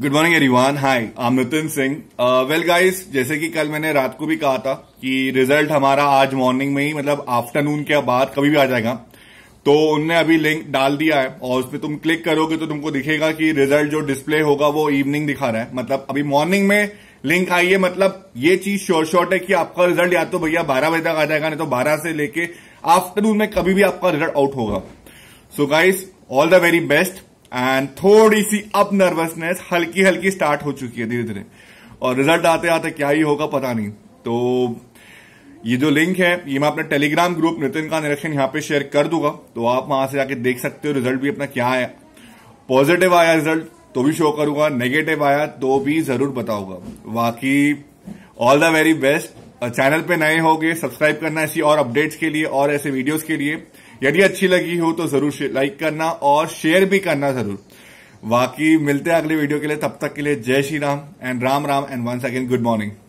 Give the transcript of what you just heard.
good morning एरीवान हाय आम Nitin Singh well guys जैसे कि कल मैंने रात को भी कहा था कि रिजल्ट हमारा आज मॉर्निंग में ही मतलब आफ्टरनून के बाद कभी भी आ जाएगा तो उनने अभी लिंक डाल दिया है और उस पर तुम क्लिक करोगे तो तुमको दिखेगा कि रिजल्ट जो डिस्प्ले होगा वो इवनिंग दिखा रहा है मतलब अभी मॉर्निंग में लिंक आई है मतलब ये चीज श्योर शॉर्ट है कि आपका रिजल्ट या तो भैया बारह बजे तक आ जाएगा नहीं तो बारह से लेके आफ्टरनून में कभी भी आपका रिजल्ट आउट होगा so guys all the very best and थोड़ी सी अब नर्वसनेस हल्की हल्की स्टार्ट हो चुकी है धीरे धीरे और रिजल्ट आते आते क्या ही होगा पता नहीं तो ये जो लिंक है ये मैं अपने टेलीग्राम ग्रुप नितिन का निरीक्षण यहाँ पे शेयर कर दूंगा तो आप वहां से जाके देख सकते हो रिजल्ट भी अपना क्या आया पॉजिटिव आया रिजल्ट तो भी शो करूंगा नेगेटिव आया तो भी जरूर बताऊंगा बाकी all the very best channel पे नए होगे सब्सक्राइब करना ऐसी और अपडेट्स के लिए और ऐसे वीडियोस के लिए यदि अच्छी लगी हो तो जरूर लाइक करना और शेयर भी करना जरूर बाकी मिलते हैं अगले वीडियो के लिए तब तक के लिए जय Shri Ram and Ram Ram and once again good morning